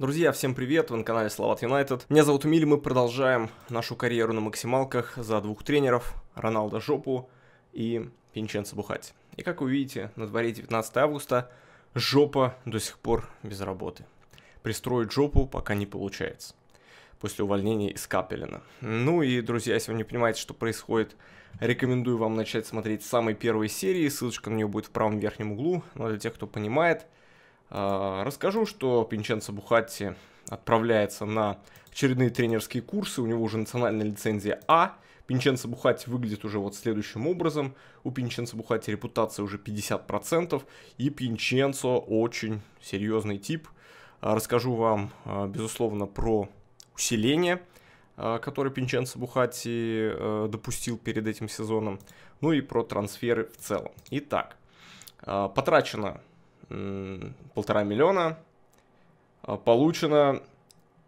Друзья, всем привет, вы на канале Словат Юнайтед. Меня зовут Эмиль, мы продолжаем нашу карьеру на максималках за двух тренеров, Роналда Жопу и Пинченца Бухать. И как вы видите, на дворе 19 августа Жопа до сих пор без работы. Пристроить Жопу пока не получается после увольнения из Капелина. Ну и, друзья, если вы не понимаете, что происходит, рекомендую вам начать смотреть с самой первой серии, ссылочка на нее будет в правом верхнем углу, но для тех, кто понимает – а, расскажу, что Пинченцо Бухатти отправляется на очередные тренерские курсы, у него уже национальная лицензия А, Пинченцо Бухати выглядит уже вот следующим образом. У Пинченцо Бухати репутация уже 50%, и Пинченцо очень серьезный тип. А, расскажу вам, а, безусловно, про усиление, которое Пинченцо Бухати допустил перед этим сезоном, ну и про трансферы в целом. Итак, потрачено полтора миллиона, а, получено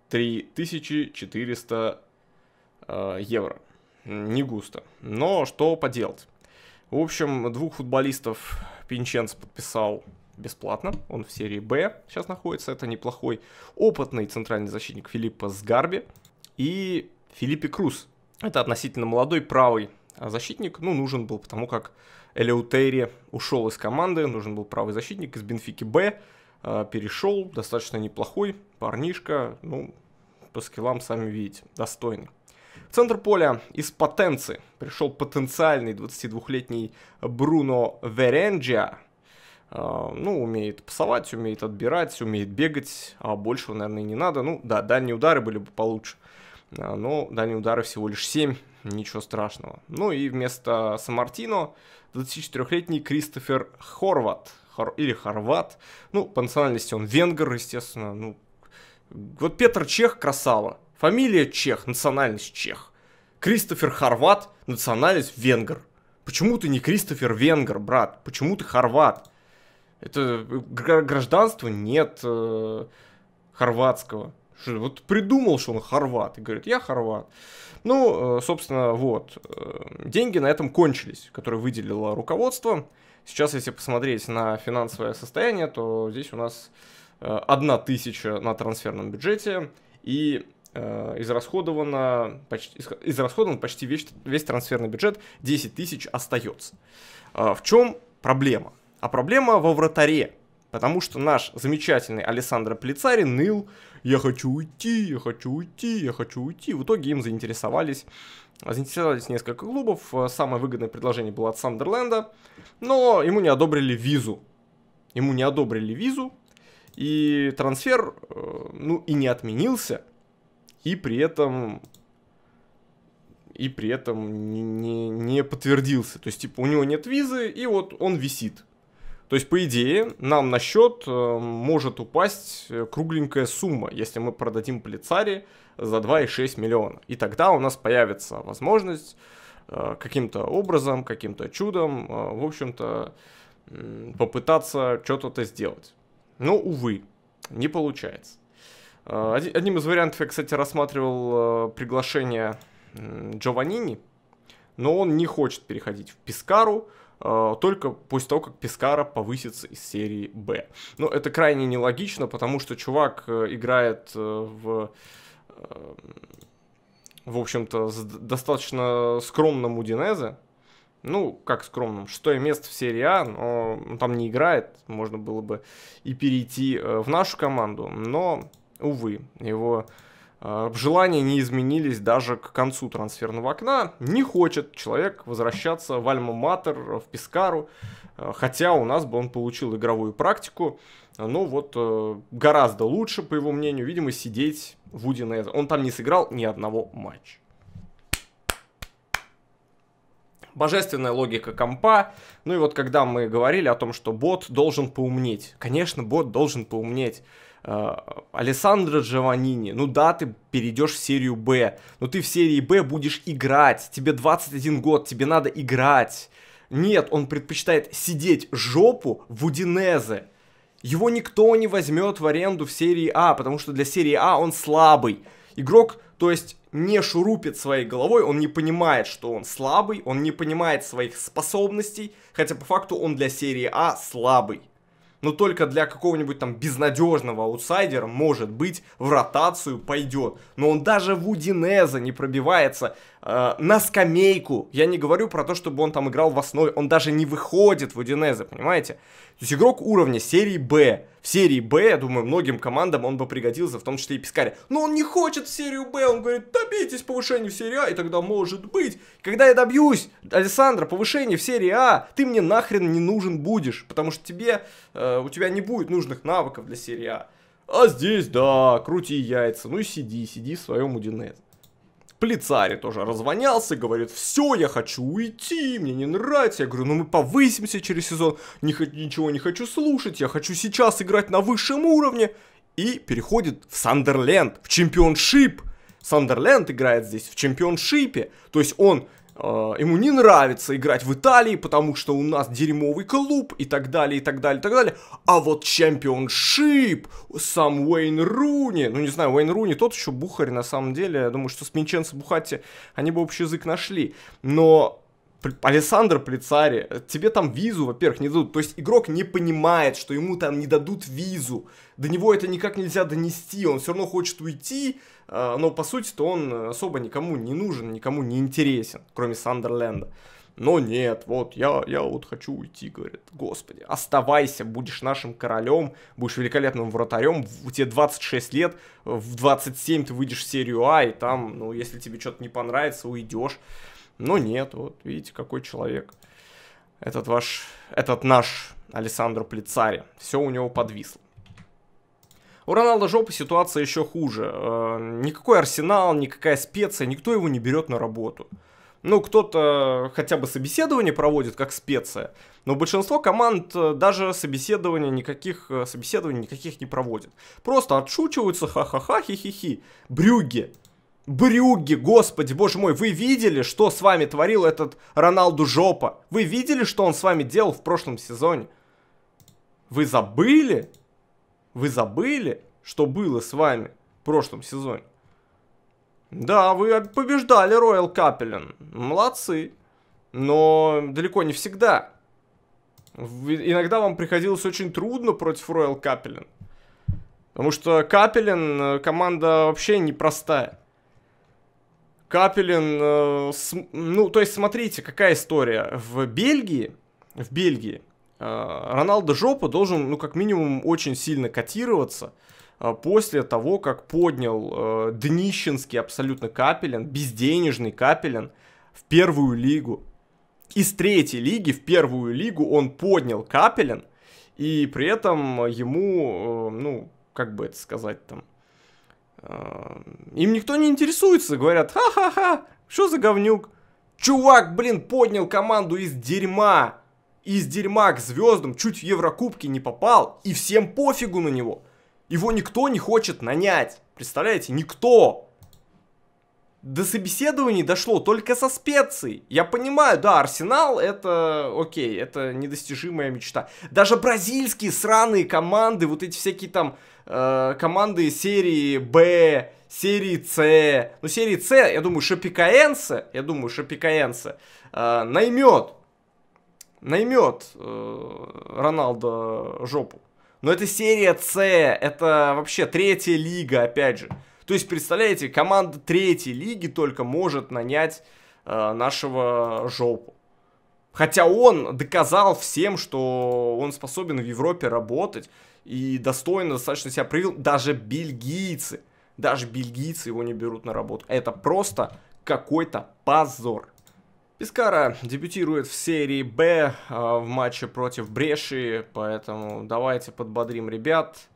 3400 а, евро. Не густо. Но что поделать. В общем, двух футболистов Пинченц подписал бесплатно. Он в серии Б сейчас находится. Это неплохой опытный центральный защитник Филиппа Сгарби и Филиппе Круз. Это относительно молодой правый а, защитник. Ну, нужен был, потому как Элеутери ушел из команды, нужен был правый защитник из Бенфики Б, а, перешел, достаточно неплохой парнишка, ну, по скиллам сами видите, достойный. В центр поля из Потенции пришел потенциальный 22-летний Бруно Веренджиа. А, ну, умеет пасовать, умеет отбирать, умеет бегать, а большего, наверное, не надо. Ну, да, дальние удары были бы получше, а, но дальние удары всего лишь 7 ничего страшного. Ну и вместо Самартино 24-летний Кристофер Хорват, Хор... или Хорват, ну, по национальности он венгер, естественно, ну, вот Петр Чех красава, фамилия Чех, национальность Чех, Кристофер Хорват, национальность венгер. Почему ты не Кристофер Венгер, брат? Почему ты хорват? Это э, гражданство нет э, хорватского. Вот придумал, что он хорват. И говорит, я хорват. Ну, э, собственно, вот. Э, деньги на этом кончились, которые выделило руководство. Сейчас, если посмотреть на финансовое состояние, то здесь у нас э, одна тысяча на трансферном бюджете и израсходовано почти, израсходован почти весь, весь трансферный бюджет, 10 тысяч остается. А в чем проблема? А проблема во вратаре, Потому что наш замечательный Александр Плицари ныл «Я хочу уйти, я хочу уйти, я хочу уйти». В итоге им заинтересовались, заинтересовались несколько клубов. Самое выгодное предложение было от Сандерленда, но ему не одобрили визу. Ему не одобрили визу, и трансфер, э, ну, и не отменился, и при этом и при этом не, не, не подтвердился. То есть, типа, у него нет визы, и вот он висит. То есть, по идее, нам на счет э, может упасть э, кругленькая сумма, если мы продадим Плицари за 2,6 миллиона. И тогда у нас появится возможность э, каким-то образом, каким-то чудом, в общем-то, попытаться что-то сделать. Но, увы, не получается. Одним из вариантов я, кстати, рассматривал приглашение Джованини, но он не хочет переходить в Пискару, Э, только после того, как Пискара повысится из серии Б. Но ну, это крайне нелогично, потому что чувак э, играет э, в в общем-то, с достаточно скромном Удинезе. Ну, как скромном? шестое место в серии А, но там не играет, можно было бы и перейти в нашу команду, но, увы, его а, желания не изменились даже к концу трансферного окна. Не хочет человек возвращаться в Альма-Матер, в Пискару. А, хотя у нас бы он получил игровую практику. А, Но ну вот э, гораздо лучше, по его мнению, видимо, сидеть в Удинезе. Он там не сыграл ни одного матча. Божественная логика компа. Ну и вот когда мы говорили о том, что бот должен поумнеть. Конечно, бот должен поумнеть. Э, Алессандро Джованини, ну да, ты перейдешь в серию Б, но ты в серии Б будешь играть, тебе 21 год, тебе надо играть. Нет, он предпочитает сидеть жопу в Удинезе. Его никто не возьмет в аренду в серии А, потому что для серии А он слабый. Игрок, то есть, не шурупит своей головой, он не понимает, что он слабый, он не понимает своих способностей, хотя по факту он для серии А слабый но только для какого-нибудь там безнадежного аутсайдера, может быть, в ротацию пойдет. Но он даже в Удинеза не пробивается э, на скамейку. Я не говорю про то, чтобы он там играл в основе, он даже не выходит в Удинеза, понимаете? То есть игрок уровня серии «Б», в серии Б, я думаю, многим командам он бы пригодился, в том числе и Пискаря. Но он не хочет в серию Б, он говорит, добейтесь повышения в серии А, и тогда может быть. Когда я добьюсь, Александра, повышения в серии А, ты мне нахрен не нужен будешь, потому что тебе, э, у тебя не будет нужных навыков для серии А. А здесь, да, крути яйца, ну и сиди, сиди в своем Удинезе. Плицари тоже развонялся, говорит, все, я хочу уйти, мне не нравится. Я говорю, ну мы повысимся через сезон, не, ничего не хочу слушать, я хочу сейчас играть на высшем уровне. И переходит в Сандерленд, в чемпионшип. Сандерленд играет здесь в чемпионшипе, то есть он а, ему не нравится играть в Италии, потому что у нас дерьмовый клуб и так далее, и так далее, и так далее. А вот чемпионшип, сам Уэйн Руни, ну не знаю, Уэйн Руни тот еще бухарь на самом деле, я думаю, что с Минченцо Бухати они бы общий язык нашли, но Александр Плицари, э, тебе там визу, во-первых, не дадут. То есть игрок не понимает, что ему там не дадут визу. До него это никак нельзя донести. Он все равно хочет уйти, а, но по сути-то он особо никому не нужен, никому не интересен, кроме Сандерленда. Но нет, вот я, я вот хочу уйти, говорит, господи, оставайся, будешь нашим королем, будешь великолепным вратарем, у тебе 26 лет, в 27 ты выйдешь в серию А, и там, ну, если тебе что-то не понравится, уйдешь. Но нет, вот видите, какой человек. Этот ваш, этот наш Александр Плицари, все у него подвисло. У Роналда жопа, ситуация еще хуже. Э, никакой арсенал, никакая специя, никто его не берет на работу. Ну, кто-то хотя бы собеседование проводит как специя, но большинство команд э, даже собеседования никаких э, собеседований никаких не проводит. Просто отшучиваются, ха-ха-ха, хи-хи-хи. Брюги. Брюги, господи, боже мой, вы видели, что с вами творил этот Роналду жопа? Вы видели, что он с вами делал в прошлом сезоне? Вы забыли? Вы забыли, что было с вами в прошлом сезоне? Да, вы побеждали Роял Капеллен. Молодцы. Но далеко не всегда. Иногда вам приходилось очень трудно против Роял Капеллен. Потому что Капеллен э, команда вообще непростая. Капеллен, э, ну, то есть смотрите, какая история. В Бельгии, в Бельгии Э, Роналдо жопа должен, ну, как минимум, очень сильно котироваться э, после того, как поднял э, днищенский абсолютно Капелин, безденежный Капелин в первую лигу. Из третьей лиги в первую лигу он поднял Капелин, и при этом ему, э, ну, как бы это сказать там, э, им никто не интересуется, говорят, ха-ха-ха, что за говнюк? Чувак, блин, поднял команду из дерьма из дерьма к звездам, чуть в Еврокубке не попал, и всем пофигу на него. Его никто не хочет нанять. Представляете, никто. До собеседований дошло только со специей. Я понимаю, да, Арсенал это, окей, это недостижимая мечта. Даже бразильские сраные команды, вот эти всякие там э, команды серии Б, серии С. Ну, серии С, я думаю, Шапикаэнсе, я думаю, Шапикаэнсе э, наймет наймет э, Роналда жопу. Но это серия С, это вообще третья лига, опять же. То есть, представляете, команда третьей лиги только может нанять э, нашего жопу. Хотя он доказал всем, что он способен в Европе работать и достойно достаточно себя проявил. Даже бельгийцы, даже бельгийцы его не берут на работу. Это просто какой-то позор. Пискара дебютирует в серии Б а, в матче против Бреши, поэтому давайте подбодрим ребят.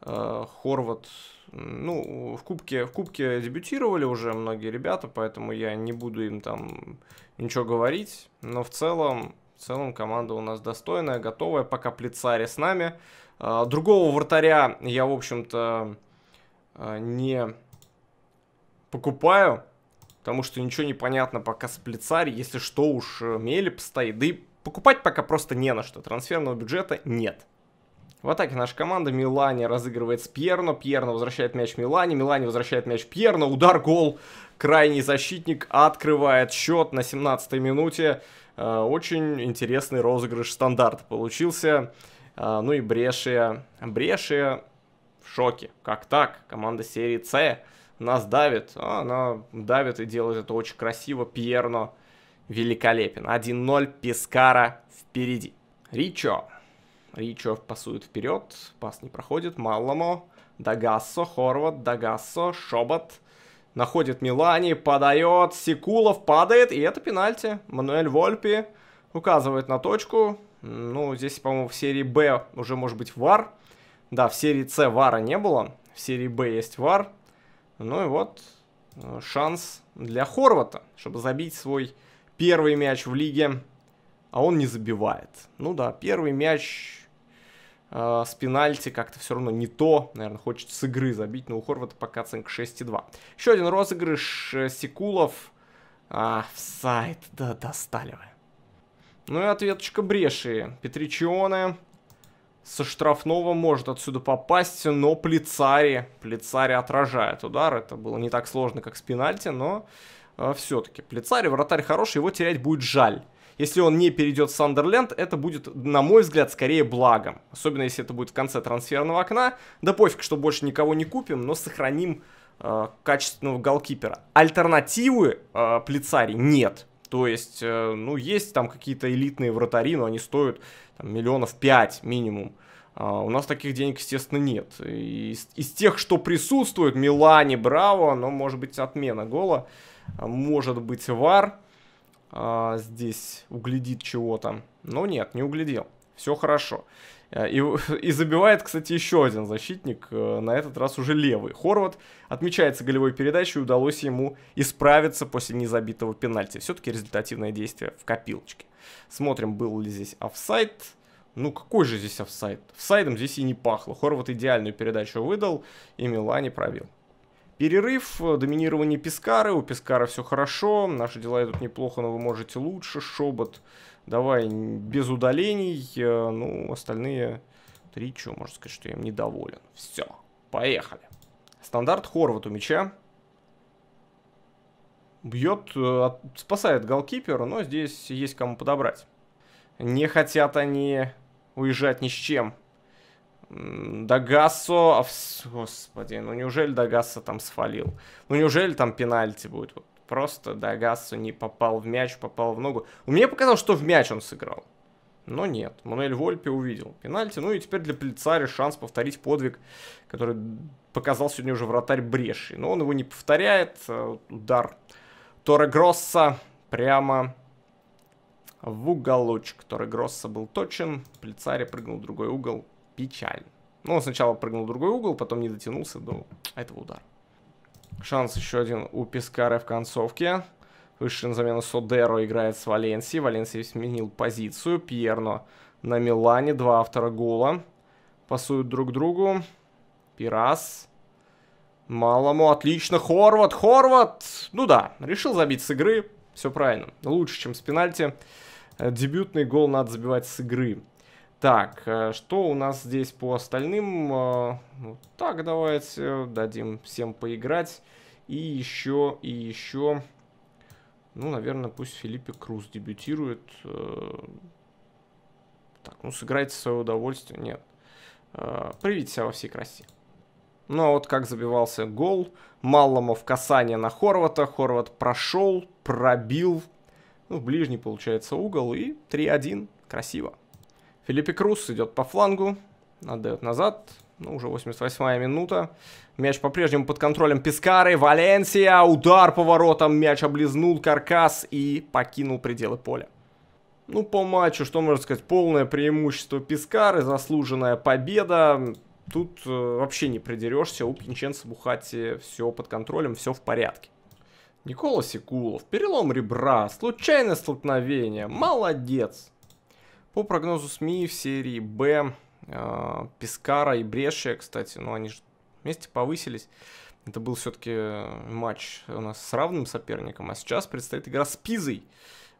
А, Хорват, ну, в кубке, в кубке дебютировали уже многие ребята, поэтому я не буду им там ничего говорить. Но в целом, в целом команда у нас достойная, готовая, пока Плицари с нами. А, другого вратаря я, в общем-то, не покупаю, потому что ничего не понятно пока с если что уж э, Мелип стоит, да и покупать пока просто не на что, трансферного бюджета нет. В атаке наша команда Милане разыгрывает с Пьерно, Пьерно возвращает мяч Милане, Милане возвращает мяч Пьерно, удар, гол, крайний защитник открывает счет на 17-й минуте. Э, очень интересный розыгрыш стандарт получился. Э, ну и Брешия, Брешия в шоке, как так, команда серии С нас давит. А она давит и делает это очень красиво. Пьерно великолепен. 1-0, Пискара впереди. Ричо. Ричо пасует вперед, пас не проходит. малому Дагассо, Хорват, Дагассо, Шобот. Находит Милани, подает, Секулов падает, и это пенальти. Мануэль Вольпи указывает на точку. Ну, здесь, по-моему, в серии Б уже может быть ВАР. Да, в серии С ВАРа не было. В серии Б есть ВАР. Ну и вот э, шанс для Хорвата, чтобы забить свой первый мяч в лиге, а он не забивает. Ну да, первый мяч э, с пенальти как-то все равно не то. Наверное, хочет с игры забить, но у Хорвата пока оценка 6,2. Еще один розыгрыш э, Секулов. А, в сайт, да, достали вы. Ну и ответочка Бреши. Петричионе со штрафного может отсюда попасть, но Плицари, Плицари отражает удар. Это было не так сложно, как с пенальти, но э, все-таки. Плицари, вратарь хороший, его терять будет жаль. Если он не перейдет в Сандерленд, это будет, на мой взгляд, скорее благом. Особенно, если это будет в конце трансферного окна. Да пофиг, что больше никого не купим, но сохраним э, качественного голкипера. Альтернативы э, Плицари нет. То есть, э, ну, есть там какие-то элитные вратари, но они стоят там, миллионов пять минимум. А у нас таких денег, естественно, нет. Из, из тех, что присутствуют, Милане, Браво, но может быть отмена гола, может быть Вар а, здесь углядит чего-то. Но нет, не углядел. Все хорошо. Э, и, и забивает, кстати, еще один защитник, э, на этот раз уже левый. Хорват отмечается голевой передачей, удалось ему исправиться после незабитого пенальти. Все-таки результативное действие в копилочке. Смотрим, был ли здесь офсайт. Ну какой же здесь офсайт? Офсайдом здесь и не пахло. Хорват идеальную передачу выдал, и Милани пробил. Перерыв, э, доминирование Пискары, у Пискара все хорошо, наши дела идут неплохо, но вы можете лучше, Шобот Давай без удалений. Э, ну, остальные три, что можно сказать, что я им недоволен. Все, поехали. Стандарт Хорват у мяча. Бьет, э, спасает голкипера, но здесь есть кому подобрать. Не хотят они уезжать ни с чем. Дагасо... А господи, ну неужели Дагасо там свалил? Ну неужели там пенальти будет? просто Дагасу не попал в мяч, попал в ногу. У меня показалось, что в мяч он сыграл. Но нет, Мануэль Вольпе увидел пенальти. Ну и теперь для Плицаря шанс повторить подвиг, который показал сегодня уже вратарь Бреши. Но он его не повторяет. Э, удар Торе Гросса прямо в уголочек. Торе Гросса был точен, Плицаря прыгнул в другой угол. Печаль. Ну, он сначала прыгнул в другой угол, потом не дотянулся до этого удара. Шанс еще один у Пискары в концовке. Вышли на замену Содеро, играет с Валенсией. Валенсия сменил позицию. Пьерно на Милане, два автора гола. Пасуют друг другу. Пирас. Малому, отлично, Хорват, Хорват! Ну да, решил забить с игры, все правильно. Лучше, чем с пенальти. Э, дебютный гол надо забивать с игры. Так, э, что у нас здесь по остальным? Э, ну, так, давайте э, дадим всем поиграть. И еще, и еще... Ну, наверное, пусть Филиппе Круз дебютирует. Так, ну, сыграйте в свое удовольствие. Нет. Привет себя во всей красе. Ну, а вот как забивался гол. в касание на Хорвата. Хорват прошел, пробил. Ну, в ближний, получается, угол. И 3-1. Красиво. Филиппе Крус идет по флангу, отдает назад. Ну, уже 88-я минута. Мяч по-прежнему под контролем Пискары. Валенсия. Удар по воротам, Мяч облизнул каркас и покинул пределы поля. Ну, по матчу, что можно сказать, полное преимущество Пискары, заслуженная победа. Тут э, вообще не придерешься, у пинченца Бухати все под контролем, все в порядке. Никола Секулов, перелом ребра, случайное столкновение, молодец. По прогнозу СМИ в серии Б э, а, Пискара и Брешия, кстати, ну они же вместе повысились. Это был все-таки э, матч у нас с равным соперником, а сейчас предстоит игра с Пизой.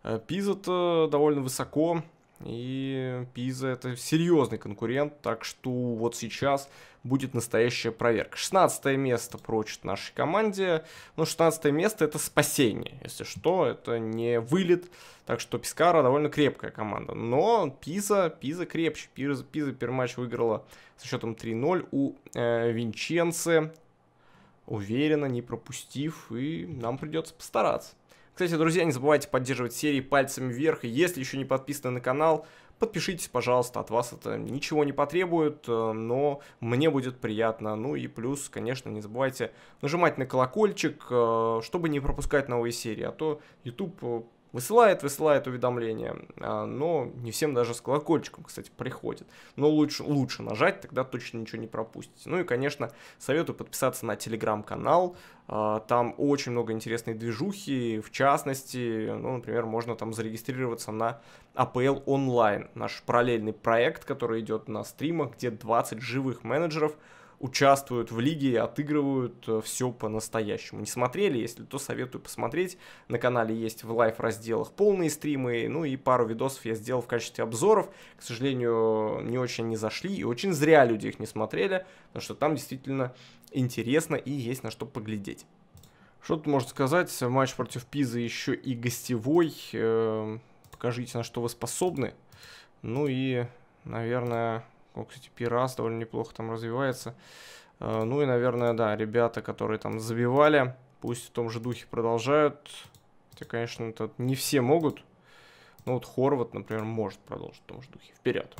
Э, Пиза-то довольно высоко, и Пиза это серьезный конкурент, так что вот сейчас будет настоящая проверка. 16 место прочит нашей команде. Ну, 16 место это спасение, если что, это не вылет. Так что Пискара довольно крепкая команда. Но Пиза, Пиза крепче. Пиза, Пиза перматч выиграла со счетом 3-0 у э, Винченце. Уверенно, не пропустив, и нам придется постараться. Кстати, друзья, не забывайте поддерживать серии пальцами вверх. Если еще не подписаны на канал, подпишитесь, пожалуйста, от вас это ничего не потребует, э, но мне будет приятно. Ну и плюс, конечно, не забывайте нажимать на колокольчик, э, чтобы не пропускать новые серии, а то YouTube э, высылает, высылает уведомления, а, но не всем даже с колокольчиком, кстати, приходит. Но лучше, лучше нажать, тогда точно ничего не пропустите. Ну и, конечно, советую подписаться на телеграм-канал, а, там очень много интересной движухи, в частности, ну, например, можно там зарегистрироваться на APL а онлайн, наш параллельный проект, который идет на стримах, где 20 живых менеджеров – участвуют в лиге и отыгрывают э, все по-настоящему. Не смотрели, если то советую посмотреть. На канале есть в лайф разделах полные стримы, ну и пару видосов я сделал в качестве обзоров. К сожалению, не очень не зашли и очень зря люди их не смотрели, потому что там действительно интересно и есть на что поглядеть. Что тут можно сказать? Матч против Пизы еще и гостевой. Эм, покажите, на что вы способны. Ну и, наверное, о, ну, кстати, Пирас довольно неплохо там развивается. Э, ну и, наверное, да, ребята, которые там забивали, пусть в том же духе продолжают. Хотя, конечно, это не все могут. Ну вот Хорват, например, может продолжить в том же духе. Вперед!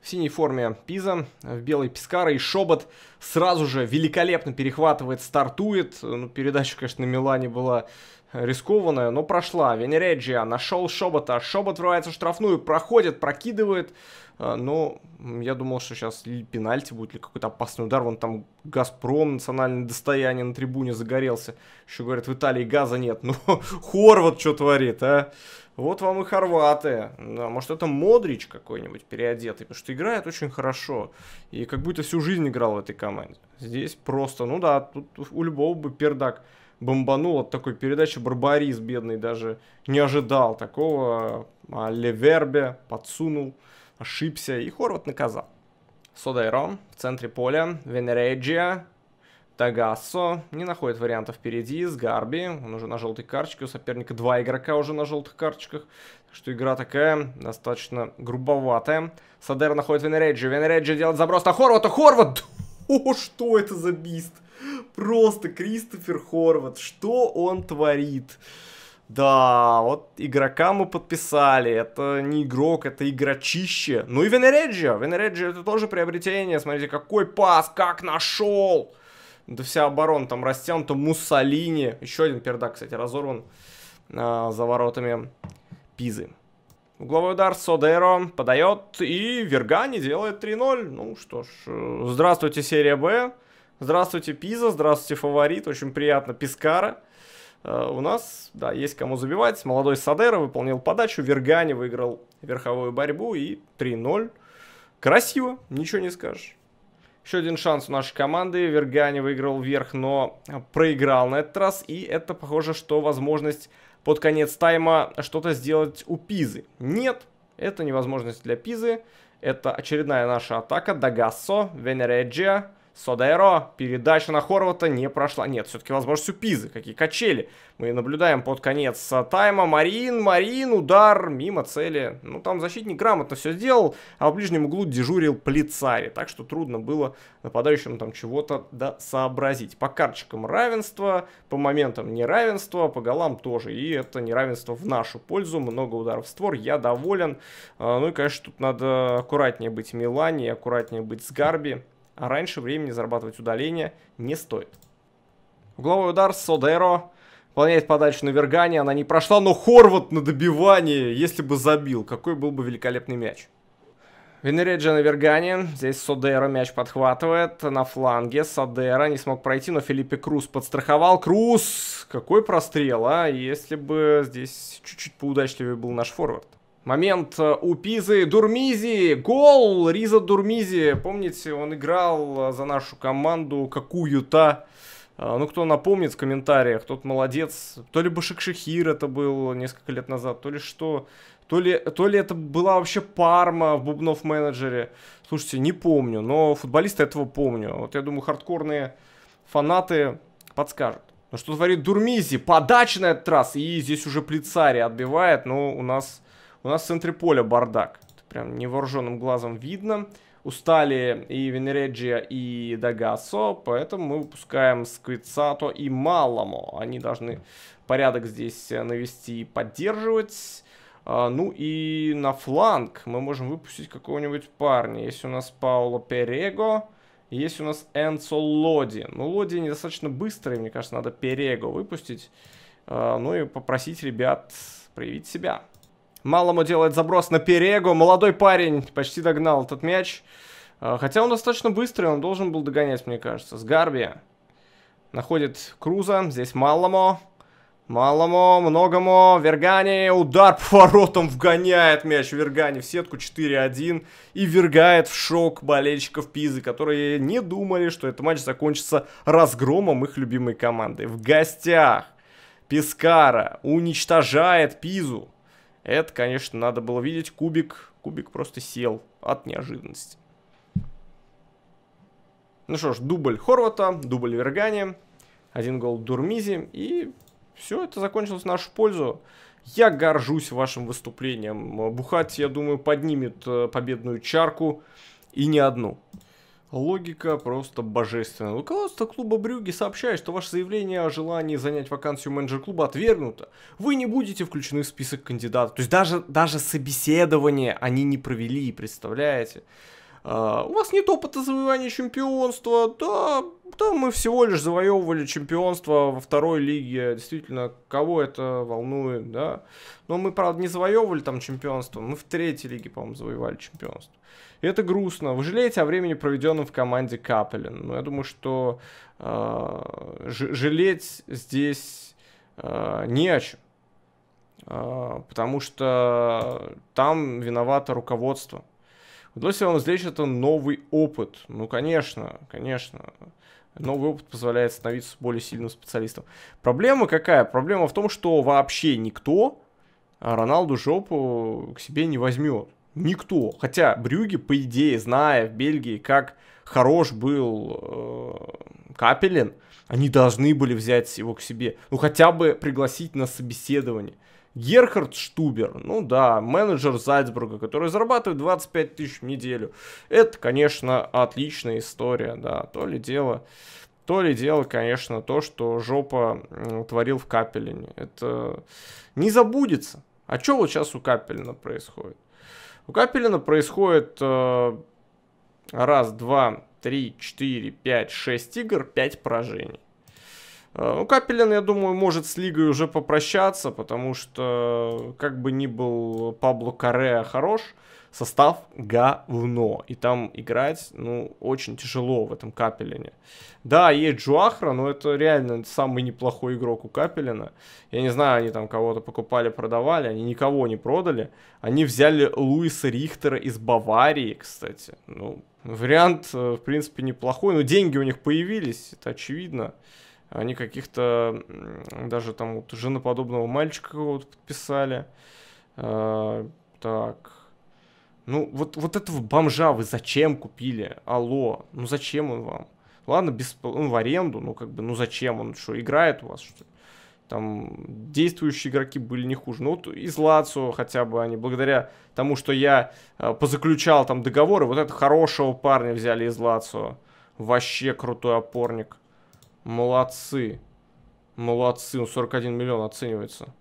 В синей форме Пиза, э, в белой Пискара и Шобот сразу же великолепно перехватывает, стартует. Ну, передача, конечно, на Милане была рискованная, но прошла. Венереджия нашел Шобота, Шобот врывается в штрафную, проходит, прокидывает. А, но я думал, что сейчас ли пенальти будет, или какой-то опасный удар. Вон там Газпром, национальное достояние на трибуне загорелся. Еще говорят, в Италии газа нет. Ну, Хорват что творит, а? Вот вам и хорваты. Да, может, это Модрич какой-нибудь переодетый, потому что играет очень хорошо. И как будто всю жизнь играл в этой команде. Здесь просто, ну да, тут у любого бы пердак бомбанул от такой передачи. Барбарис бедный даже не ожидал такого. А Левербе подсунул ошибся, и Хорват наказал. Содейро в центре поля, Венереджия, Тагасо не находит вариантов впереди, с Гарби, он уже на желтой карточке, у соперника два игрока уже на желтых карточках, так что игра такая, достаточно грубоватая. Садер находит Венереджи, Венереджи делает заброс на Хорвата, Хорват! О, что это за бист! Просто Кристофер Хорват, что он творит? Да, вот игрока мы подписали, это не игрок, это игрочище. Ну и Венереджио, Венереджио это тоже приобретение, смотрите, какой пас, как нашел! Да вся оборона там растянута, Муссолини, еще один пердак, кстати, разорван а, за воротами Пизы. Угловой удар Содеро подает, и Вергани делает 3-0. Ну что ж, э, здравствуйте, серия Б, здравствуйте, Пиза, здравствуйте, фаворит, очень приятно, Пискара. Э, у нас, да, есть кому забивать. Молодой Садера выполнил подачу, Вергани выиграл верховую борьбу и 3-0. Красиво, ничего не скажешь. Еще один шанс у нашей команды. Вергани выиграл вверх, но э, проиграл на этот раз. И это похоже, что возможность под конец тайма что-то сделать у Пизы. Нет, это невозможность для Пизы. Это очередная наша атака. Дагассо, Венереджиа. Содеро, передача на Хорвата не прошла. Нет, все-таки, возможно, сюпизы, какие качели. Мы наблюдаем под конец тайма. Марин, Марин, удар мимо цели. Ну, там защитник грамотно все сделал, а в ближнем углу дежурил Плицари. Так что трудно было нападающим там чего-то да сообразить. По карточкам равенство, по моментам неравенство, по голам тоже. И это неравенство в нашу пользу. Много ударов в створ, я доволен. А, ну и, конечно, тут надо аккуратнее быть Милане, аккуратнее быть с Гарби а раньше времени зарабатывать удаление не стоит. Угловой удар Содеро. Выполняет подачу на Вергане, она не прошла, но Хорват на добивании, если бы забил, какой был бы великолепный мяч. Венереджа на Вергане, здесь Содеро мяч подхватывает, на фланге Содеро не смог пройти, но Филиппе Круз подстраховал. Круз! Какой прострел, а? Если бы здесь чуть-чуть поудачливее был наш форвард. Момент э, у Пизы. Дурмизи! Гол! Риза Дурмизи. Помните, он играл э, за нашу команду какую-то. Э, ну, кто напомнит в комментариях, тот молодец. То ли Башикшихир это был несколько лет назад, то ли что. То ли, то ли это была вообще Парма в Бубнов менеджере. Слушайте, не помню, но футболиста этого помню. Вот я думаю, хардкорные фанаты подскажут. Ну, что творит Дурмизи? Подача на этот раз. И здесь уже Плицари отбивает, но у нас у нас в центре поля бардак. Это прям невооруженным глазом видно. Устали и Венереджия, и Дагасо, поэтому мы выпускаем Сквицато и Малому. Они должны порядок здесь э, навести и поддерживать. А, ну и на фланг мы можем выпустить какого-нибудь парня. Есть у нас Пауло Перего, есть у нас Энцо Лоди. Ну, Лоди недостаточно быстрый, мне кажется, надо Перего выпустить. А, ну и попросить ребят проявить себя. Малому делает заброс на Перегу. Молодой парень почти догнал этот мяч. А, хотя он достаточно быстрый, он должен был догонять, мне кажется. С Гарби. Находит Круза. Здесь Малому. Малому, многому. Вергани. Удар по воротам вгоняет мяч Вергани в сетку 4-1. И вергает в шок болельщиков Пизы, которые не думали, что этот матч закончится разгромом их любимой команды. В гостях Пискара уничтожает Пизу. Это, конечно, надо было видеть. Кубик, кубик просто сел от неожиданности. Ну что ж, дубль Хорвата, дубль Вергани, один гол Дурмизи. И все это закончилось в нашу пользу. Я горжусь вашим выступлением. Бухать, я думаю, поднимет э, победную чарку и не одну. Логика просто божественная. Руководство клуба Брюги сообщает, что ваше заявление о желании занять вакансию менеджера клуба отвергнуто. Вы не будете включены в список кандидатов. То есть даже, даже собеседование они не провели, представляете? Uh, у вас нет опыта завоевания чемпионства, да, да, мы всего лишь завоевывали чемпионство во второй лиге, действительно, кого это волнует, да. Но мы, правда, не завоевывали там чемпионство, мы в третьей лиге, по-моему, завоевали чемпионство. И это грустно. Вы жалеете о времени, проведенном в команде Капелин. Но ну, я думаю, что э, жалеть здесь э, не о чем. Э, а, потому что там виновато руководство. Удалось ли вам извлечь это новый опыт? Ну, конечно, конечно. Новый опыт позволяет становиться более сильным специалистом. Проблема какая? Проблема в том, что вообще никто Роналду жопу к себе не возьмет. Никто. Хотя Брюги, по идее, зная в Бельгии, как хорош был э, Капелин, они должны были взять его к себе. Ну, хотя бы пригласить на собеседование. Герхард Штубер, ну да, менеджер Зальцбурга, который зарабатывает 25 тысяч в неделю. Это, конечно, отличная история, да, то ли дело. То ли дело, конечно, то, что жопа творил в Капелине. Это не забудется. А что вот сейчас у Капелина происходит? У Капелина происходит э, раз, два, три, четыре, пять, шесть игр, пять поражений. Э, ну, Капелин, я думаю, может с лигой уже попрощаться, потому что, э, как бы ни был Пабло Кареа хорош, э, состав говно. И там играть, ну, очень тяжело в этом Капелине. Да, есть Джуахра, но это реально самый неплохой игрок у Капелина. Я не знаю, они там кого-то покупали, продавали, они никого не продали. Они взяли Луиса Рихтера из Баварии, кстати. Ну, вариант, э, в принципе, неплохой. Но деньги у них появились, это очевидно. Они каких-то даже там вот женоподобного мальчика какого-то подписали. Э, так, ну, вот, вот этого бомжа вы зачем купили? Алло, ну зачем он вам? Ладно, без, ну, в аренду, ну как бы, ну зачем он? Что, играет у вас, что ли? Там действующие игроки были не хуже. Ну вот из Лацио хотя бы они, благодаря тому, что я э, позаключал там договоры, вот этого хорошего парня взяли из Лацио. Вообще крутой опорник. Молодцы. Молодцы, ну, он 41 миллион оценивается.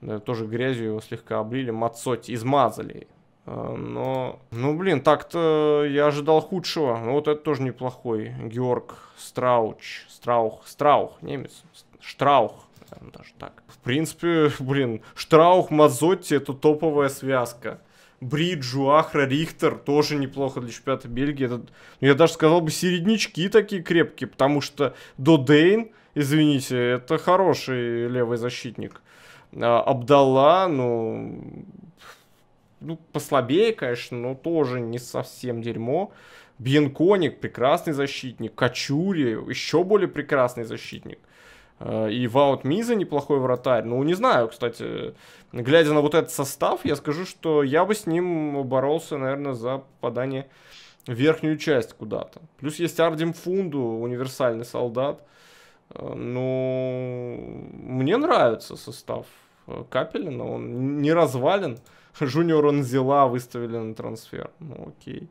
Да, тоже грязью его слегка облили, мацоть, измазали. Э, но, ну блин, так-то я ожидал худшего. Но ну, вот это тоже неплохой. Георг Страуч, Страух, Страух, немец, Штраух. Даже так. В принципе, блин, Штраух, Мазотти это топовая связка. Бриджу, Ахра, Рихтер тоже неплохо для чемпионата Бельгии. Это, ну, я даже сказал бы, середнячки такие крепкие, потому что Додейн, извините, это хороший левый защитник. А, Абдала, ну, ну, послабее, конечно, но тоже не совсем дерьмо. Бьянконик, прекрасный защитник. Качури, еще более прекрасный защитник. Э, и Ваут Миза неплохой вратарь. Ну, не знаю, кстати, глядя на вот этот состав, я скажу, что я бы с ним боролся, наверное, за попадание в верхнюю часть куда-то. Плюс есть Ардим Фунду, универсальный солдат. Ну, мне нравится состав э, Капелина, он не развален. Жуниор Анзела выставили на трансфер. Ну, окей.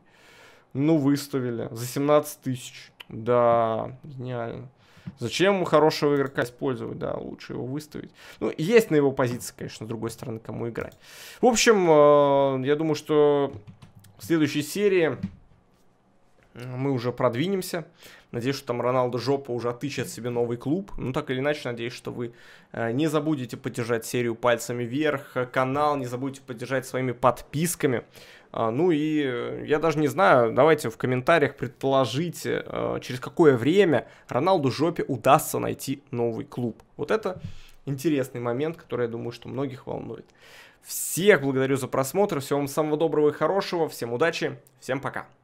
Ну, выставили. За 17 тысяч. Да, гениально. Зачем хорошего игрока использовать? Да, лучше его выставить. Ну, есть на его позиции, конечно, с другой стороны, кому играть. В общем, э, я думаю, что в следующей серии мы уже продвинемся. Надеюсь, что там Роналду Жопа уже отыщет себе новый клуб. Ну, так или иначе, надеюсь, что вы э, не забудете поддержать серию пальцами вверх, э, канал, не забудете поддержать своими подписками. А, ну и э, я даже не знаю, давайте в комментариях предположите, через какое время Роналду Жопе удастся найти новый клуб. Вот это интересный момент, который, я думаю, что многих волнует. Всех благодарю за просмотр, всего вам самого доброго и хорошего, всем удачи, всем пока.